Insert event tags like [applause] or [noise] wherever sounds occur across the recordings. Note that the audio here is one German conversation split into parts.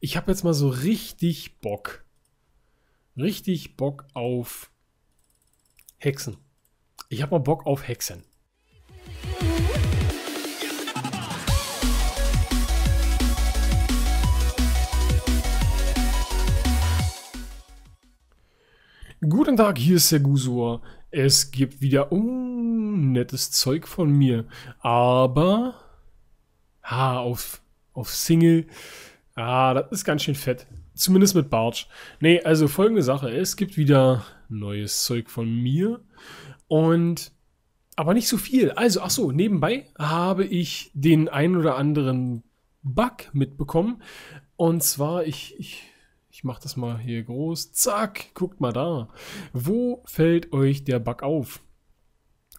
ich habe jetzt mal so richtig Bock. Richtig Bock auf Hexen. Ich habe mal Bock auf Hexen. Guten Tag, hier ist der Gusur. Es gibt wieder unnettes Zeug von mir. Aber ha, auf, auf Single Ah, das ist ganz schön fett. Zumindest mit Bartsch. Nee, also folgende Sache. Es gibt wieder neues Zeug von mir. Und aber nicht so viel. Also, ach so, nebenbei habe ich den ein oder anderen Bug mitbekommen. Und zwar, ich, ich, ich mache das mal hier groß. Zack, guckt mal da. Wo fällt euch der Bug auf?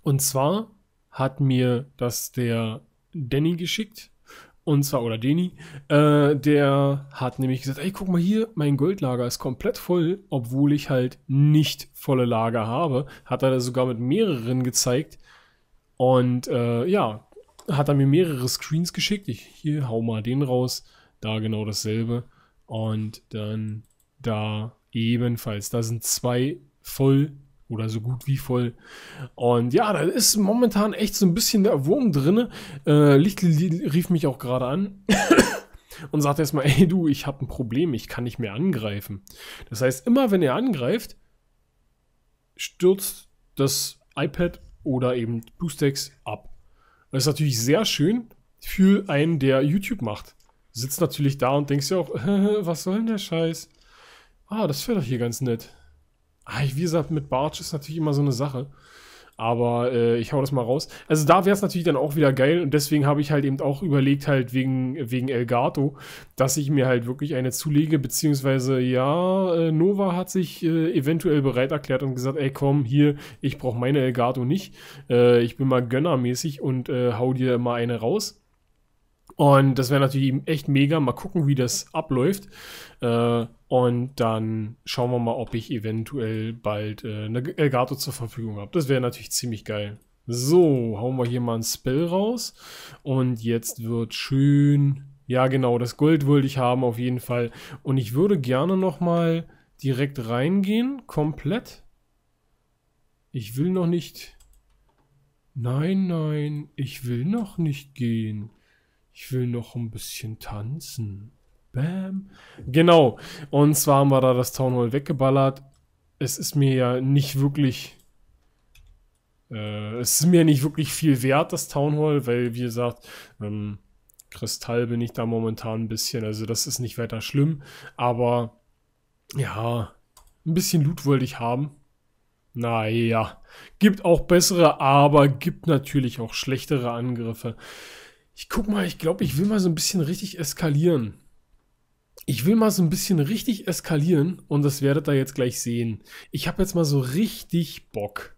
Und zwar hat mir das der Danny geschickt. Und zwar, oder Deni, äh, der hat nämlich gesagt, ey, guck mal hier, mein Goldlager ist komplett voll, obwohl ich halt nicht volle Lager habe. Hat er da sogar mit mehreren gezeigt. Und äh, ja, hat er mir mehrere Screens geschickt. Ich hier hau mal den raus. Da genau dasselbe. Und dann da ebenfalls. Da sind zwei voll oder so gut wie voll. Und ja, da ist momentan echt so ein bisschen der Wurm drinne. Äh, Lichtli rief mich auch gerade an. [coughs] und sagte erstmal, ey du, ich habe ein Problem, ich kann nicht mehr angreifen. Das heißt, immer wenn er angreift, stürzt das iPad oder eben BlueStacks ab. Das ist natürlich sehr schön für einen, der YouTube macht. Sitzt natürlich da und denkst ja auch, [laughs] was soll denn der Scheiß? Ah, das wäre doch hier ganz nett. Ah, wie gesagt, mit Bartsch ist natürlich immer so eine Sache. Aber äh, ich hau das mal raus. Also da wäre es natürlich dann auch wieder geil. Und deswegen habe ich halt eben auch überlegt, halt wegen, wegen Elgato, dass ich mir halt wirklich eine zulege, beziehungsweise ja, äh, Nova hat sich äh, eventuell bereit erklärt und gesagt, ey komm, hier, ich brauche meine Elgato nicht. Äh, ich bin mal gönnermäßig und äh, hau dir mal eine raus. Und das wäre natürlich echt mega. Mal gucken, wie das abläuft. Äh, und dann schauen wir mal, ob ich eventuell bald äh, eine Elgato zur Verfügung habe. Das wäre natürlich ziemlich geil. So, hauen wir hier mal ein Spell raus. Und jetzt wird schön... Ja, genau, das Gold wollte ich haben auf jeden Fall. Und ich würde gerne nochmal direkt reingehen, komplett. Ich will noch nicht... Nein, nein, ich will noch nicht gehen. Ich will noch ein bisschen tanzen. Bam. Genau. Und zwar haben wir da das Town Hall weggeballert. Es ist mir ja nicht wirklich. Äh, es ist mir nicht wirklich viel wert, das Town Hall, weil, wie gesagt, ähm, Kristall bin ich da momentan ein bisschen. Also, das ist nicht weiter schlimm. Aber ja, ein bisschen Loot wollte ich haben. Naja, gibt auch bessere, aber gibt natürlich auch schlechtere Angriffe ich guck mal, ich glaube, ich will mal so ein bisschen richtig eskalieren. Ich will mal so ein bisschen richtig eskalieren und das werdet ihr jetzt gleich sehen. Ich habe jetzt mal so richtig Bock.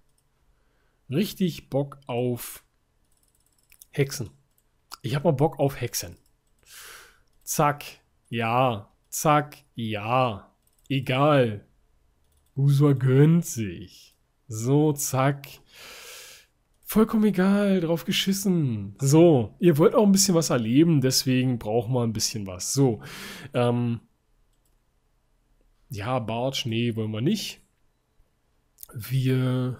Richtig Bock auf Hexen. Ich habe mal Bock auf Hexen. Zack, ja, zack, ja. Egal. Usur gönnt sich. So, zack. Vollkommen egal, drauf geschissen. So, ihr wollt auch ein bisschen was erleben, deswegen brauchen wir ein bisschen was. So, ähm, ja, Bartsch, nee, wollen wir nicht. Wir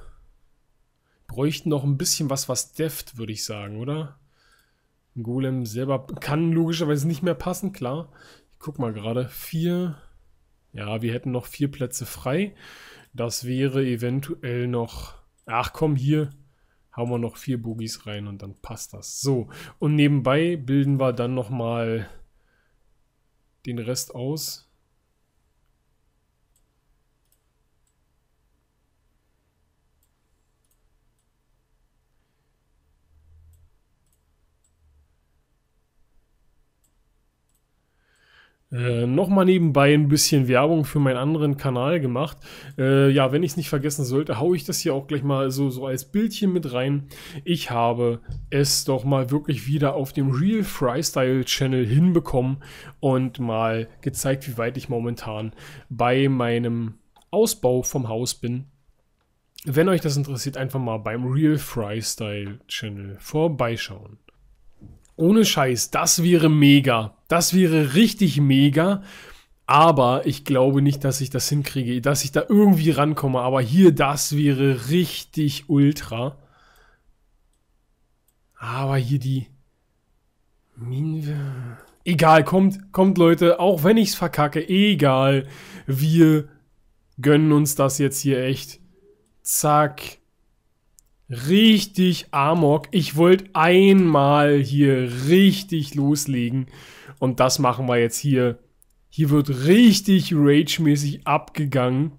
bräuchten noch ein bisschen was, was deft, würde ich sagen, oder? Ein Golem selber kann logischerweise nicht mehr passen, klar. Ich guck mal gerade. Vier. Ja, wir hätten noch vier Plätze frei. Das wäre eventuell noch. Ach komm, hier hauen wir noch vier Bogies rein und dann passt das. So, und nebenbei bilden wir dann nochmal den Rest aus. Äh, Nochmal nebenbei ein bisschen Werbung für meinen anderen Kanal gemacht. Äh, ja, wenn ich es nicht vergessen sollte, haue ich das hier auch gleich mal so, so als Bildchen mit rein. Ich habe es doch mal wirklich wieder auf dem Real Freestyle Channel hinbekommen und mal gezeigt, wie weit ich momentan bei meinem Ausbau vom Haus bin. Wenn euch das interessiert, einfach mal beim Real Freestyle Channel vorbeischauen. Ohne Scheiß, das wäre mega. Das wäre richtig mega. Aber ich glaube nicht, dass ich das hinkriege, dass ich da irgendwie rankomme. Aber hier, das wäre richtig ultra. Aber hier die... Egal, kommt, kommt Leute, auch wenn ich es verkacke, egal. Wir gönnen uns das jetzt hier echt. Zack richtig Amok. Ich wollte einmal hier richtig loslegen. Und das machen wir jetzt hier. Hier wird richtig Rage-mäßig abgegangen.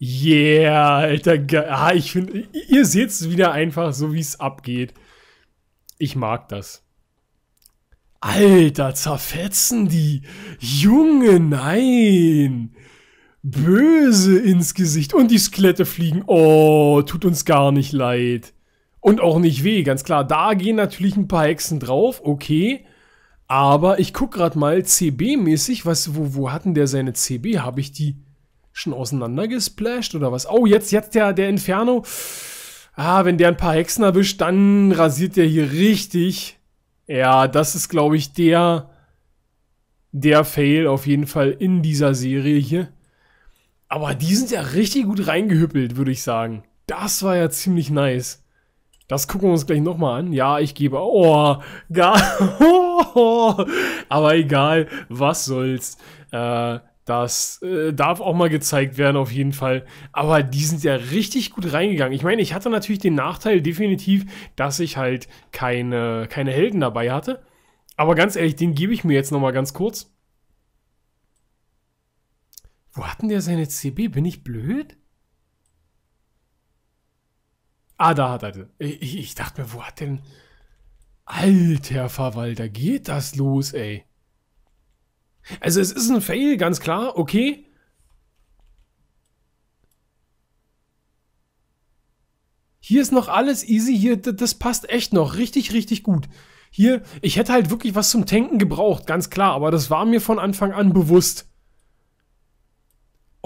Yeah, Alter. Ah, ich finde, ihr seht es wieder einfach so, wie es abgeht. Ich mag das. Alter, zerfetzen die. Junge, nein böse ins Gesicht und die Skelette fliegen. Oh, tut uns gar nicht leid. Und auch nicht weh, ganz klar. Da gehen natürlich ein paar Hexen drauf, okay. Aber ich guck gerade mal CB-mäßig, was, wo, wo hatten der seine CB? Habe ich die schon auseinandergesplasht oder was? Oh, jetzt, jetzt der, der Inferno. Ah, wenn der ein paar Hexen erwischt, dann rasiert der hier richtig. Ja, das ist, glaube ich, der, der Fail auf jeden Fall in dieser Serie hier. Aber die sind ja richtig gut reingehüppelt, würde ich sagen. Das war ja ziemlich nice. Das gucken wir uns gleich nochmal an. Ja, ich gebe... Oh, gar... [laughs] aber egal, was soll's. Äh, das äh, darf auch mal gezeigt werden, auf jeden Fall. Aber die sind ja richtig gut reingegangen. Ich meine, ich hatte natürlich den Nachteil definitiv, dass ich halt keine, keine Helden dabei hatte. Aber ganz ehrlich, den gebe ich mir jetzt nochmal ganz kurz. Wo hat denn der seine CB? Bin ich blöd? Ah, da hat er. Ich, ich dachte mir, wo hat denn. Alter Verwalter, geht das los, ey? Also, es ist ein Fail, ganz klar, okay. Hier ist noch alles easy, hier, das passt echt noch richtig, richtig gut. Hier, ich hätte halt wirklich was zum Tanken gebraucht, ganz klar, aber das war mir von Anfang an bewusst.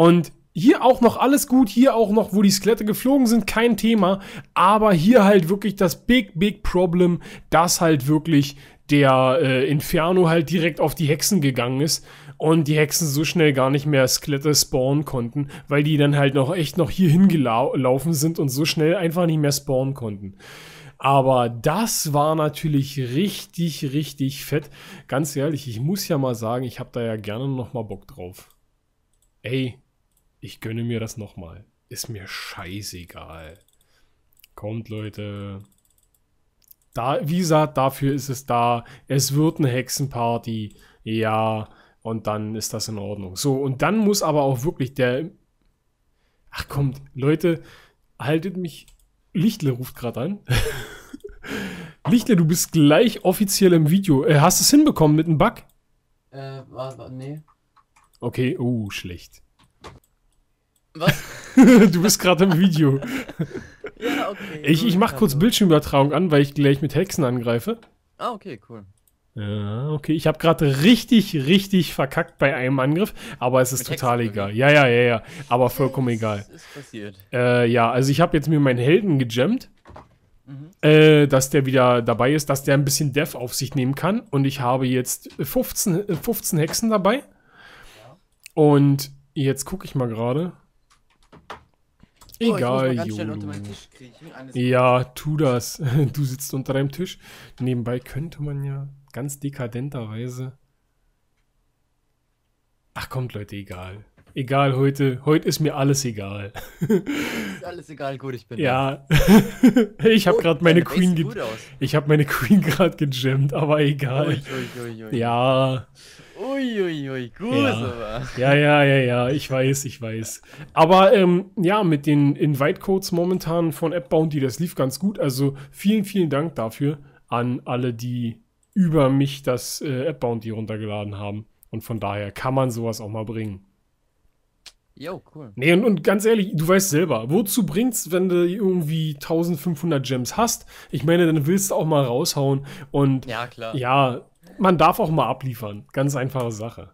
Und hier auch noch alles gut, hier auch noch, wo die Skelette geflogen sind, kein Thema. Aber hier halt wirklich das Big, Big Problem, dass halt wirklich der äh, Inferno halt direkt auf die Hexen gegangen ist und die Hexen so schnell gar nicht mehr Skelette spawnen konnten, weil die dann halt noch echt noch hier hingelaufen sind und so schnell einfach nicht mehr spawnen konnten. Aber das war natürlich richtig, richtig fett. Ganz ehrlich, ich muss ja mal sagen, ich habe da ja gerne noch mal Bock drauf. Ey, ich gönne mir das nochmal. Ist mir scheißegal. Kommt, Leute. Da, wie gesagt, dafür ist es da. Es wird eine Hexenparty. Ja, und dann ist das in Ordnung. So, und dann muss aber auch wirklich der... Ach kommt, Leute, haltet mich... Lichtle ruft gerade an. [laughs] Lichtle, du bist gleich offiziell im Video. Äh, hast du es hinbekommen mit einem Bug? Äh, warte, nee. Okay, oh, schlecht. Was? [laughs] du bist gerade im Video. [laughs] ja, okay. Ich, ich mache kurz also. Bildschirmübertragung an, weil ich gleich mit Hexen angreife. Ah, okay, cool. Ja, okay. Ich habe gerade richtig, richtig verkackt bei einem Angriff, aber es ist Mit total Hexen, egal. Ja, ja, ja, ja. Aber vollkommen das egal. Ist passiert. Äh, ja, also ich habe jetzt mir meinen Helden gegemmt, mhm. äh, dass der wieder dabei ist, dass der ein bisschen Dev auf sich nehmen kann. Und ich habe jetzt 15, 15 Hexen dabei. Ja. Und jetzt gucke ich mal gerade. Egal, oh, Ja, tu das. [laughs] Du sitzt unter deinem Tisch. Nebenbei könnte man ja ganz dekadenterweise. Ach kommt, Leute, egal. Egal heute. Heute ist mir alles egal. ist alles egal, gut, ich bin. Ja. [laughs] ich habe gerade meine, Queen ge Ich [laughs] habe meine Queen gerade gejammt, aber egal. Ui, ui, ui, ja. Uiuiui, gut. Ja. ja. ja, ja, ja, ich weiß, ich weiß. Aber ähm, ja, mit den Invite-Codes momentan von AppBounty, das lief ganz gut. Also vielen, vielen Dank dafür an alle, die über mich das äh, AppBounty runtergeladen haben. Und von daher kann man sowas auch mal bringen. Jo, cool. Nee, und, und, ganz ehrlich, du weißt selber, wozu bringt's, wenn du irgendwie 1500 Gems hast? Ich meine, dann willst du auch mal raushauen und ja, klar. Ja, man darf auch mal abliefern. Ganz einfache Sache.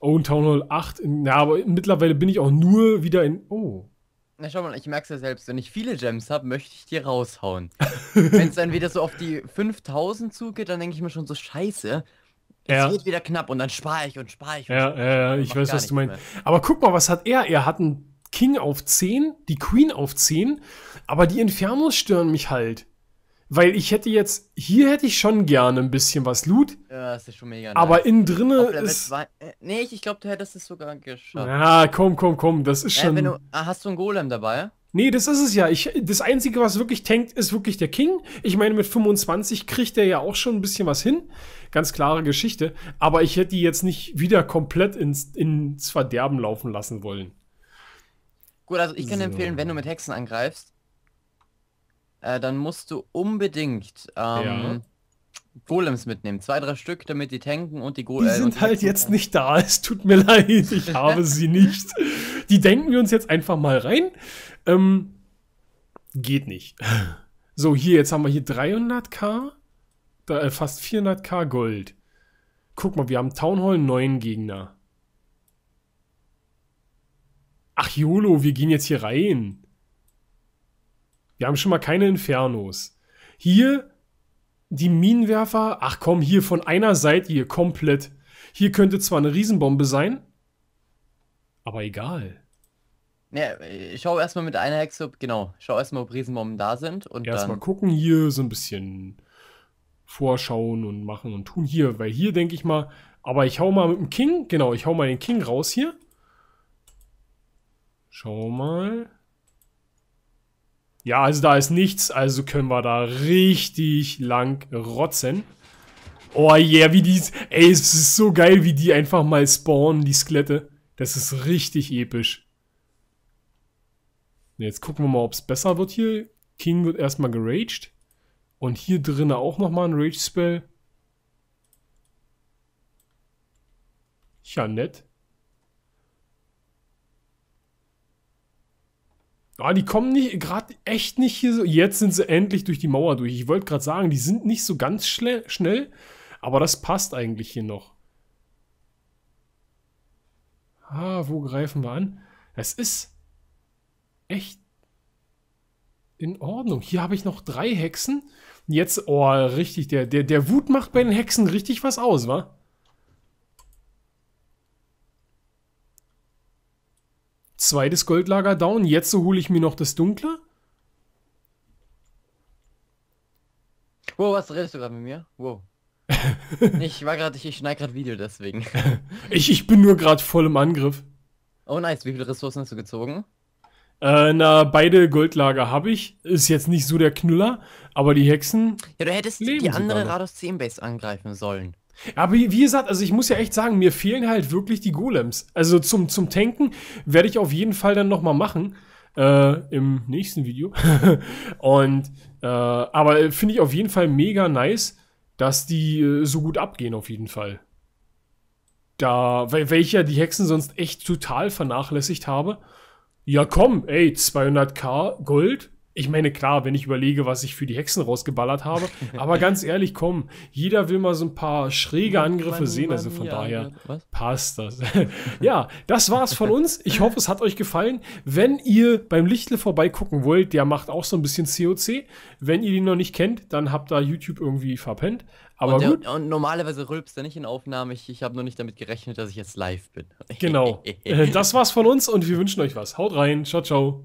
Own Town Hall 8, na, aber mittlerweile bin ich auch nur wieder in. Oh. Na schau mal, ich merk's ja selbst, wenn ich viele Gems habe, möchte ich die raushauen. [laughs] wenn es dann wieder so auf die 5000 zugeht, dann denke ich mir schon so, scheiße, ja. Es wird wieder knapp und dann spare ich und spare ich. Und ja, ja, ja, ich weiß, was du meinst. Mehr. Aber guck mal, was hat er? Er hat einen King auf 10, die Queen auf 10, aber die Infernos stören mich halt. Weil ich hätte jetzt, hier hätte ich schon gerne ein bisschen was Loot. Ja, das ist schon mega nice. Aber innen drinne ist... Zwei, äh, nee, ich glaube, du hättest es sogar geschafft. Ja, komm, komm, komm, das ist äh, schon... Du, ah, hast du einen Golem dabei? Nee, das ist es ja. Ich, das Einzige, was wirklich tankt, ist wirklich der King. Ich meine, mit 25 kriegt er ja auch schon ein bisschen was hin. Ganz klare Geschichte. Aber ich hätte die jetzt nicht wieder komplett ins, ins Verderben laufen lassen wollen. Gut, also ich kann so. empfehlen, wenn du mit Hexen angreifst, äh, dann musst du unbedingt ähm, ja. Golems mitnehmen. Zwei, drei Stück, damit die tanken und die Golems. Die äh, sind halt jetzt nicht da. [laughs] Es tut mir leid, ich habe sie [laughs] nicht. Die denken wir uns jetzt einfach mal rein. Ähm, geht nicht. [laughs] So, hier, jetzt haben wir hier 300k, da, äh, fast 400k Gold. Guck mal, wir haben Town Hall 9 Gegner. Ach, YOLO, wir gehen jetzt hier rein. Wir haben schon mal keine Infernos. Hier die Minenwerfer, ach komm, hier von einer Seite hier komplett. Hier könnte zwar eine Riesenbombe sein, aber egal. Ja, schau erstmal mit einer Hexe, genau, schau erstmal, ob Riesenbomben da sind und Erstmal gucken hier, so ein bisschen vorschauen und machen und tun hier, weil hier denke ich mal, aber ich hau mal mit dem King, genau, ich hau mal den King raus hier. Schau mal. Ja, also da ist nichts, also können wir da richtig lang rotzen. Oh yeah, wie die... Ey, es ist so geil, wie die einfach mal spawnen, die Skelette. Das ist richtig episch. Jetzt gucken wir mal, ob es besser wird hier. King wird erstmal geraged. Und hier drinnen auch nochmal ein Rage-Spell. Ja, nett. Ah, die kommen nicht gerade echt nicht hier so. Jetzt sind sie endlich durch die Mauer durch. Ich wollte gerade sagen, die sind nicht so ganz schnell, aber das passt eigentlich hier noch. Ah, wo greifen wir an? Es ist echt in Ordnung. Hier habe ich noch drei Hexen. Jetzt, oh, richtig, der, der, der Wut macht bei den Hexen richtig was aus, wa? Zweites Goldlager down. Jetzt so hole ich mir noch das Dunkle. Wow, was redest du gerade mit mir? Wow. [laughs] ich war gerade, ich, ich schneide gerade Video deswegen. [laughs] ich, ich bin nur gerade voll im Angriff. Oh nice, wie viele Ressourcen hast du gezogen? Äh, na, beide Goldlager habe ich. Ist jetzt nicht so der Knüller, aber die Hexen. Ja, du hättest die andere Rados 10 Base angreifen sollen. Aber wie gesagt, also ich muss ja echt sagen, mir fehlen halt wirklich die Golems. Also zum, zum Tanken werde ich auf jeden Fall dann nochmal machen. Äh, Im nächsten Video. [laughs] Und äh, aber finde ich auf jeden Fall mega nice, dass die äh, so gut abgehen, auf jeden Fall. Da, weil, weil ich ja die Hexen sonst echt total vernachlässigt habe. Ja, komm, ey, 200k Gold, ich meine, klar, wenn ich überlege, was ich für die Hexen rausgeballert habe, [laughs] aber ganz ehrlich, komm, jeder will mal so ein paar schräge Angriffe sehen, also von daher was? passt das. [laughs] ja, das war's von uns. Ich hoffe, es hat euch gefallen. Wenn ihr beim Lichtle vorbeigucken wollt, der macht auch so ein bisschen COC. Wenn ihr den noch nicht kennt, dann habt da YouTube irgendwie verpennt. Aber und, der, und normalerweise rülpst er nicht in Aufnahmen. Ich, ich habe noch nicht damit gerechnet, dass ich jetzt live bin. genau. [laughs] Äh, das war's von uns und wir wünschen euch was. Haut rein. Ciao, ciao.